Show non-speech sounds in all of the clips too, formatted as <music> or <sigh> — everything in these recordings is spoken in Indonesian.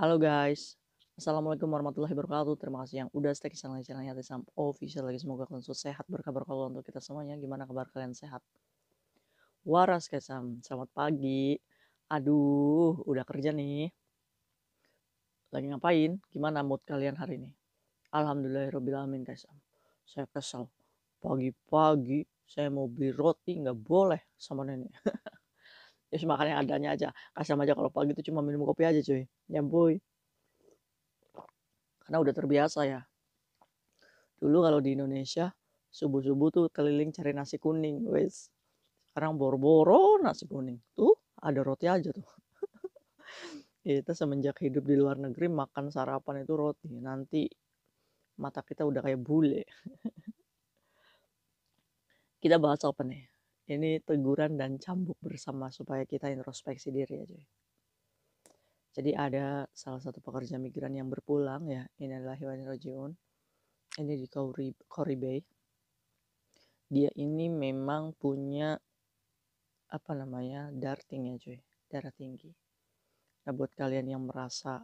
Halo guys, Assalamualaikum warahmatullahi wabarakatuh. Terima kasih yang udah stay di channel channelnya Sam Official lagi. Semoga kalian sehat berkabar kalau untuk kita semuanya. Gimana kabar kalian sehat? Waras guys sam. selamat pagi. Aduh, udah kerja nih. Lagi ngapain? Gimana mood kalian hari ini? Alhamdulillahirobbilalamin sam. Saya kesel. Pagi-pagi saya mau beli roti nggak boleh sama nenek. <laughs> ya cuma makan yang adanya aja kasih aja kalau pagi itu cuma minum kopi aja cuy boy. karena udah terbiasa ya dulu kalau di Indonesia subuh subuh tuh keliling cari nasi kuning wes sekarang boro-boro nasi kuning tuh ada roti aja tuh <laughs> kita semenjak hidup di luar negeri makan sarapan itu roti nanti mata kita udah kayak bule <laughs> kita bahas apa nih ini teguran dan cambuk bersama supaya kita introspeksi diri aja. Ya, Jadi ada salah satu pekerja migran yang berpulang ya, ini adalah Hewan Rojiun. Ini di Kori Bay. Dia ini memang punya apa namanya darting ya cuy, darah tinggi. Nah buat kalian yang merasa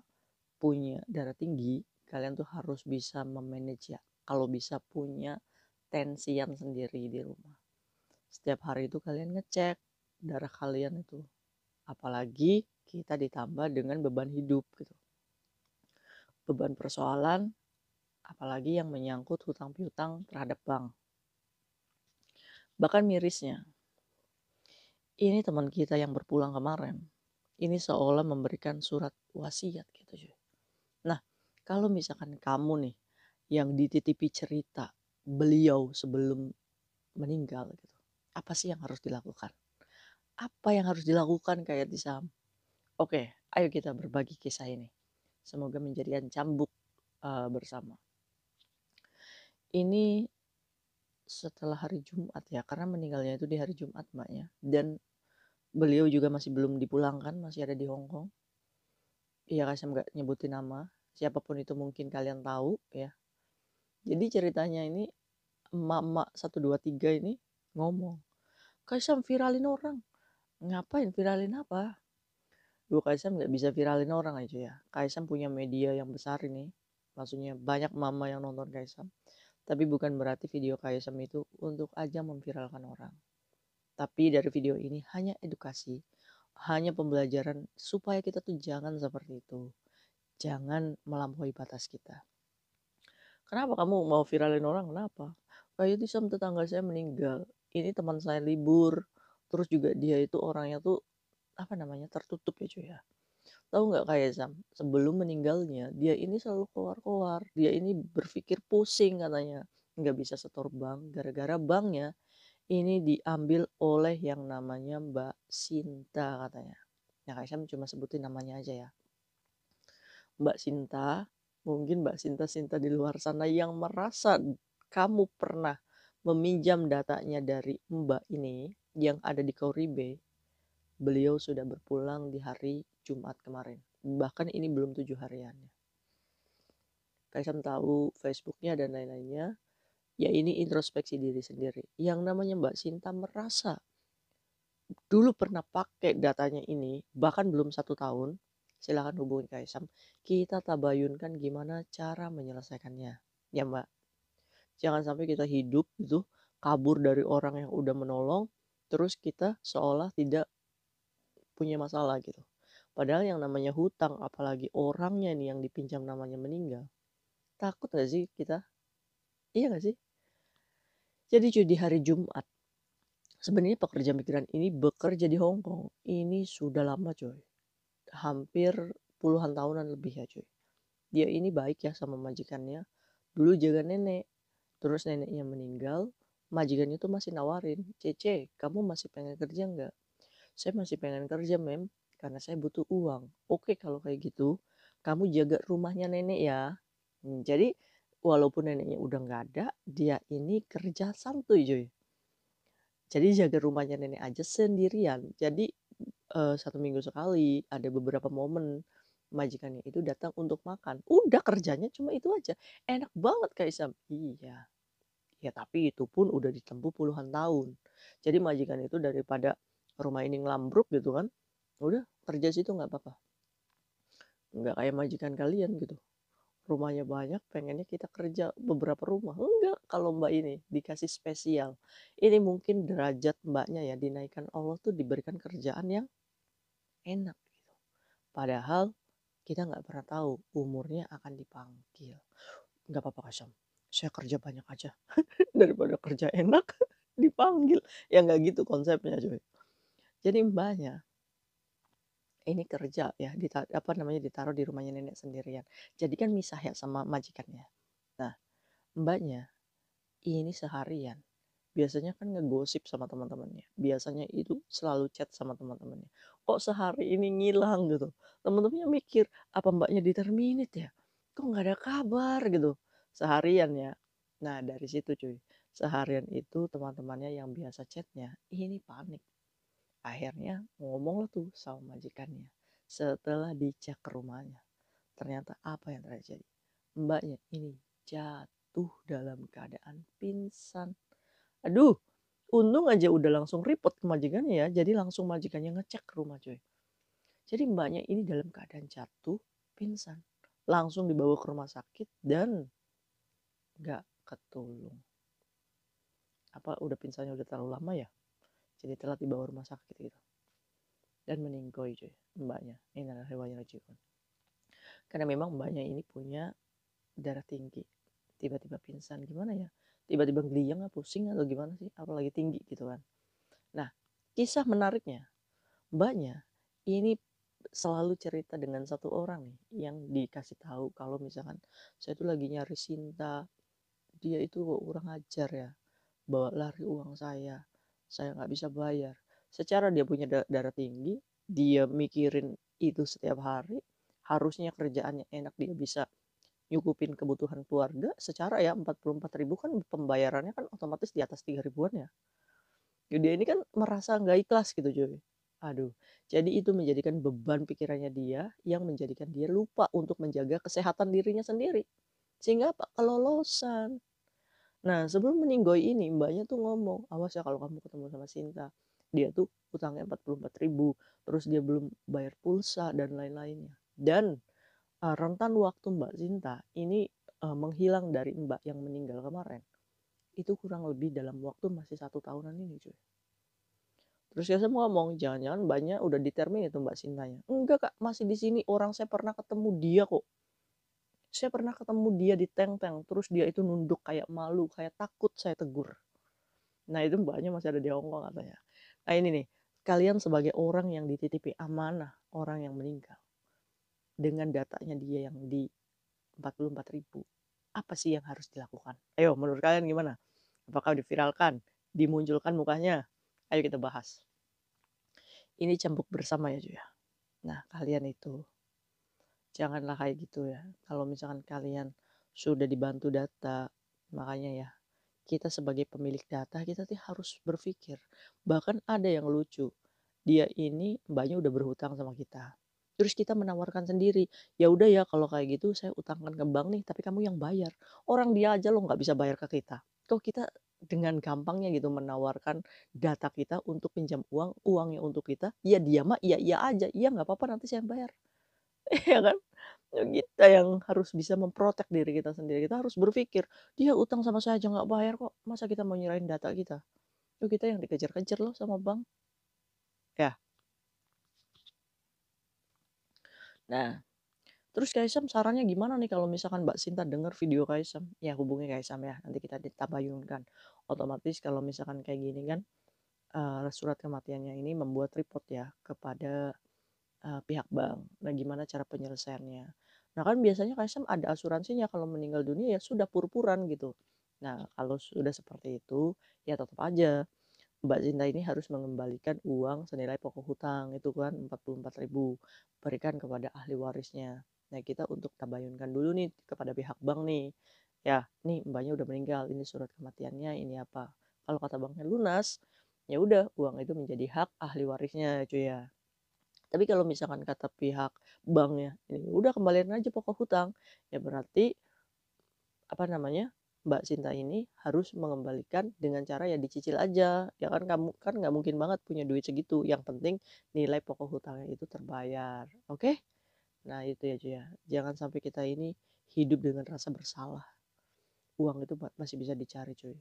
punya darah tinggi, kalian tuh harus bisa memanage ya. Kalau bisa punya tensian sendiri di rumah setiap hari itu kalian ngecek darah kalian itu. Apalagi kita ditambah dengan beban hidup gitu. Beban persoalan apalagi yang menyangkut hutang piutang terhadap bank. Bahkan mirisnya, ini teman kita yang berpulang kemarin, ini seolah memberikan surat wasiat gitu. Nah, kalau misalkan kamu nih yang dititipi cerita beliau sebelum meninggal gitu, apa sih yang harus dilakukan? Apa yang harus dilakukan kayak di saham? Oke, ayo kita berbagi kisah ini. Semoga menjadi cambuk uh, bersama. Ini setelah hari Jumat ya, karena meninggalnya itu di hari Jumat ya. Dan beliau juga masih belum dipulangkan, masih ada di Hong Kong. Iya, saya nggak nyebutin nama. Siapapun itu mungkin kalian tahu ya. Jadi ceritanya ini emak-emak 123 ini ngomong. Kaisam viralin orang. Ngapain viralin apa? Duh Kaisam nggak bisa viralin orang aja ya. Kaisam punya media yang besar ini. Maksudnya banyak mama yang nonton Kaisam. Tapi bukan berarti video Kaisam itu untuk aja memviralkan orang. Tapi dari video ini hanya edukasi. Hanya pembelajaran supaya kita tuh jangan seperti itu. Jangan melampaui batas kita. Kenapa kamu mau viralin orang? Kenapa? Kayak itu tetangga saya meninggal ini teman saya libur terus juga dia itu orangnya tuh apa namanya tertutup ya cuy ya tahu nggak kayak Zam sebelum meninggalnya dia ini selalu keluar-keluar dia ini berpikir pusing katanya nggak bisa setor bank gara-gara banknya ini diambil oleh yang namanya Mbak Sinta katanya ya kayak Sam cuma sebutin namanya aja ya Mbak Sinta mungkin Mbak Sinta Sinta di luar sana yang merasa kamu pernah meminjam datanya dari Mbak ini yang ada di Kauribe, beliau sudah berpulang di hari Jumat kemarin. Bahkan ini belum tujuh hariannya. Kaisam tahu Facebooknya dan lain-lainnya. Ya ini introspeksi diri sendiri. Yang namanya Mbak Sinta merasa dulu pernah pakai datanya ini, bahkan belum satu tahun, silahkan hubungi Kaisam. Kita tabayunkan gimana cara menyelesaikannya. Ya Mbak jangan sampai kita hidup gitu kabur dari orang yang udah menolong terus kita seolah tidak punya masalah gitu padahal yang namanya hutang apalagi orangnya nih yang dipinjam namanya meninggal takut gak sih kita iya gak sih jadi cuy di hari Jumat sebenarnya pekerja migran ini bekerja di Hong Kong ini sudah lama coy hampir puluhan tahunan lebih ya coy dia ini baik ya sama majikannya dulu jaga nenek Terus neneknya meninggal, majikan itu masih nawarin, Cece, kamu masih pengen kerja nggak? Saya masih pengen kerja, Mem, karena saya butuh uang. Oke, kalau kayak gitu, kamu jaga rumahnya nenek ya. Hmm, jadi, walaupun neneknya udah nggak ada, dia ini kerja santuy, Joy. Jadi jaga rumahnya nenek aja sendirian. Jadi, uh, satu minggu sekali, ada beberapa momen majikannya itu datang untuk makan. Udah kerjanya cuma itu aja. Enak banget kayak Isam. Iya. Ya tapi itu pun udah ditempuh puluhan tahun. Jadi majikan itu daripada rumah ini ngelambruk gitu kan. Udah kerja situ nggak apa-apa. Nggak kayak majikan kalian gitu. Rumahnya banyak, pengennya kita kerja beberapa rumah. Enggak kalau mbak ini dikasih spesial. Ini mungkin derajat mbaknya ya dinaikkan Allah tuh diberikan kerjaan yang enak. Gitu. Padahal kita nggak pernah tahu umurnya akan dipanggil. Nggak apa-apa Kasyam, saya kerja banyak aja <laughs> daripada kerja enak <laughs> dipanggil. Ya nggak gitu konsepnya cuy. Jadi mbaknya ini kerja ya di apa namanya ditaruh di rumahnya nenek sendirian. Jadi kan misah ya sama majikannya. Nah, mbaknya ini seharian biasanya kan ngegosip sama teman-temannya. Biasanya itu selalu chat sama teman-temannya. Kok sehari ini ngilang gitu. Teman-temannya mikir, apa mbaknya di ya? Kok nggak ada kabar gitu. Seharian ya. Nah dari situ cuy. Seharian itu teman-temannya yang biasa chatnya, ini panik. Akhirnya ngomong lah tuh sama majikannya. Setelah dicek ke rumahnya. Ternyata apa yang terjadi? Mbaknya ini jatuh dalam keadaan pingsan Aduh, untung aja udah langsung report ke majikannya ya. Jadi langsung majikannya ngecek ke rumah cuy. Jadi mbaknya ini dalam keadaan jatuh, pingsan. Langsung dibawa ke rumah sakit dan gak ketulung. Apa udah pingsannya udah terlalu lama ya? Jadi telat dibawa rumah sakit gitu. Dan meninggoy cuy mbaknya. Ini adalah hewannya kan Karena memang mbaknya ini punya darah tinggi. Tiba-tiba pingsan gimana ya? tiba-tiba geliang atau ya, pusing atau gimana sih apalagi tinggi gitu kan nah kisah menariknya mbaknya ini selalu cerita dengan satu orang nih yang dikasih tahu kalau misalkan saya itu lagi nyari Sinta dia itu orang ajar ya bawa lari uang saya saya nggak bisa bayar secara dia punya darah tinggi dia mikirin itu setiap hari harusnya kerjaannya enak dia bisa nyukupin kebutuhan keluarga secara ya 44 ribu kan pembayarannya kan otomatis di atas 3 ribuan ya. Dia ini kan merasa nggak ikhlas gitu cuy. Aduh, jadi itu menjadikan beban pikirannya dia yang menjadikan dia lupa untuk menjaga kesehatan dirinya sendiri. Sehingga apa? Kelolosan. Nah, sebelum meninggoy ini mbaknya tuh ngomong, awas ya kalau kamu ketemu sama Sinta. Dia tuh utangnya 44 ribu, terus dia belum bayar pulsa dan lain-lainnya. Dan uh, rentan waktu Mbak Sinta ini, uh, menghilang dari Mbak yang meninggal kemarin, itu kurang lebih dalam waktu masih satu tahunan ini, cuy. Terus ya semua ngomong, "Jangan-jangan banyak udah di Termin itu Mbak Sintanya?" "Enggak, Kak, masih di sini. Orang saya pernah ketemu dia kok. Saya pernah ketemu dia di teng-teng, terus dia itu nunduk kayak malu, kayak takut saya tegur." Nah, itu Mbaknya masih ada di Hong katanya. Nah, ini nih, kalian sebagai orang yang dititipi amanah orang yang meninggal dengan datanya dia yang di 44 ribu. Apa sih yang harus dilakukan? Ayo, menurut kalian gimana? Apakah diviralkan? Dimunculkan mukanya? Ayo kita bahas. Ini cembuk bersama ya, cuy ya? Nah, kalian itu janganlah kayak gitu ya. Kalau misalkan kalian sudah dibantu data, makanya ya kita sebagai pemilik data kita tuh harus berpikir. Bahkan ada yang lucu, dia ini banyak udah berhutang sama kita Terus kita menawarkan sendiri, "Ya udah ya kalau kayak gitu saya utangkan ke bank nih, tapi kamu yang bayar." Orang dia aja lo nggak bisa bayar ke kita. Kok kita dengan gampangnya gitu menawarkan data kita untuk pinjam uang, uangnya untuk kita, ya dia mah ya iya aja, iya nggak apa-apa nanti saya yang bayar. <laughs> Iya kan? ya kan? Kita yang harus bisa memprotek diri kita sendiri, kita harus berpikir, dia utang sama saya aja nggak bayar kok, masa kita mau nyerahin data kita? Itu kita yang dikejar-kejar loh sama bank. Ya, Nah, terus Kaisam sarannya gimana nih kalau misalkan Mbak Sinta dengar video Kaisam? Ya hubungi Kaisam ya, nanti kita ditabayunkan. Otomatis kalau misalkan kayak gini kan, uh, surat kematiannya ini membuat report ya kepada uh, pihak bank. Nah, gimana cara penyelesaiannya? Nah, kan biasanya Kaisam ada asuransinya kalau meninggal dunia ya sudah purpuran gitu. Nah, kalau sudah seperti itu, ya tetap aja Mbak Zinta ini harus mengembalikan uang senilai pokok hutang itu kan 44.000 berikan kepada ahli warisnya. Nah, kita untuk tabayunkan dulu nih kepada pihak bank nih. Ya, nih mbaknya udah meninggal, ini surat kematiannya, ini apa. Kalau kata banknya lunas, ya udah uang itu menjadi hak ahli warisnya cuy ya. Tapi kalau misalkan kata pihak banknya, ini udah kembaliin aja pokok hutang, ya berarti apa namanya Mbak Sinta ini harus mengembalikan dengan cara ya dicicil aja. Ya kan kamu kan nggak mungkin banget punya duit segitu. Yang penting nilai pokok hutangnya itu terbayar. Oke? Okay? Nah, itu ya aja ya. Jangan sampai kita ini hidup dengan rasa bersalah. Uang itu masih bisa dicari, cuy.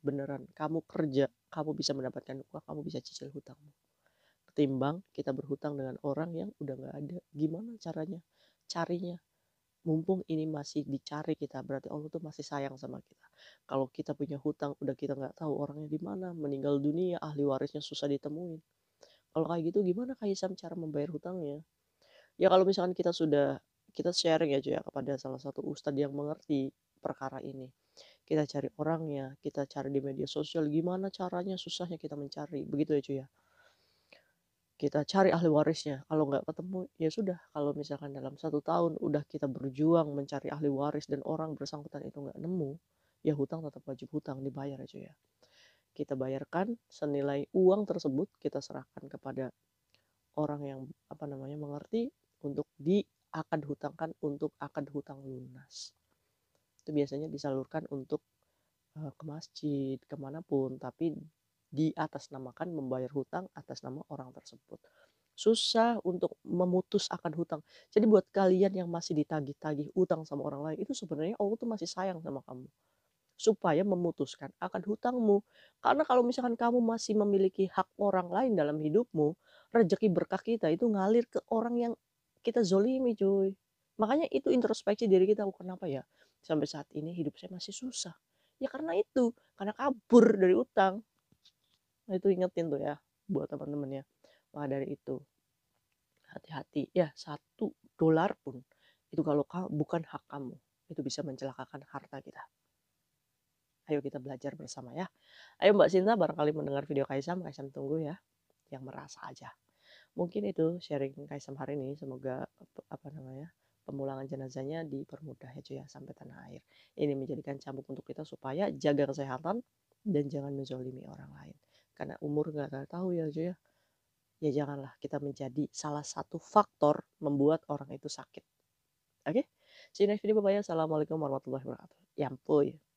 Beneran, kamu kerja, kamu bisa mendapatkan uang, kamu bisa cicil hutangmu. Ketimbang kita berhutang dengan orang yang udah nggak ada. Gimana caranya? Carinya mumpung ini masih dicari kita berarti Allah tuh masih sayang sama kita kalau kita punya hutang udah kita nggak tahu orangnya di mana meninggal dunia ahli warisnya susah ditemuin kalau kayak gitu gimana Kaisam cara membayar hutangnya ya kalau misalkan kita sudah kita sharing aja ya kepada salah satu ustadz yang mengerti perkara ini kita cari orangnya kita cari di media sosial gimana caranya susahnya kita mencari begitu ya cuy ya kita cari ahli warisnya. Kalau nggak ketemu, ya sudah. Kalau misalkan dalam satu tahun udah kita berjuang mencari ahli waris dan orang bersangkutan itu nggak nemu, ya hutang tetap wajib hutang, dibayar aja ya. Kita bayarkan senilai uang tersebut kita serahkan kepada orang yang apa namanya mengerti untuk di akad hutangkan untuk akad hutang lunas. Itu biasanya disalurkan untuk eh, ke masjid kemanapun, tapi di atas diatasnamakan membayar hutang atas nama orang tersebut. Susah untuk memutus akan hutang. Jadi buat kalian yang masih ditagih-tagih hutang sama orang lain, itu sebenarnya Allah tuh masih sayang sama kamu. Supaya memutuskan akan hutangmu. Karena kalau misalkan kamu masih memiliki hak orang lain dalam hidupmu, rezeki berkah kita itu ngalir ke orang yang kita zolimi cuy. Makanya itu introspeksi diri kita, oh, kenapa ya sampai saat ini hidup saya masih susah. Ya karena itu, karena kabur dari utang. Nah, itu ingetin tuh ya buat teman-teman ya. Maka dari itu hati-hati ya satu dolar pun itu kalau bukan hak kamu itu bisa mencelakakan harta kita. Ayo kita belajar bersama ya. Ayo Mbak Sinta barangkali mendengar video Kaisam, Kaisam tunggu ya. Yang merasa aja. Mungkin itu sharing Kaisam hari ini. Semoga apa namanya pemulangan jenazahnya dipermudah ya cuy ya sampai tanah air. Ini menjadikan cambuk untuk kita supaya jaga kesehatan dan jangan menzolimi orang lain karena umur nggak tahu ya Jo ya ya janganlah kita menjadi salah satu faktor membuat orang itu sakit oke okay? see you video bye assalamualaikum warahmatullahi wabarakatuh ya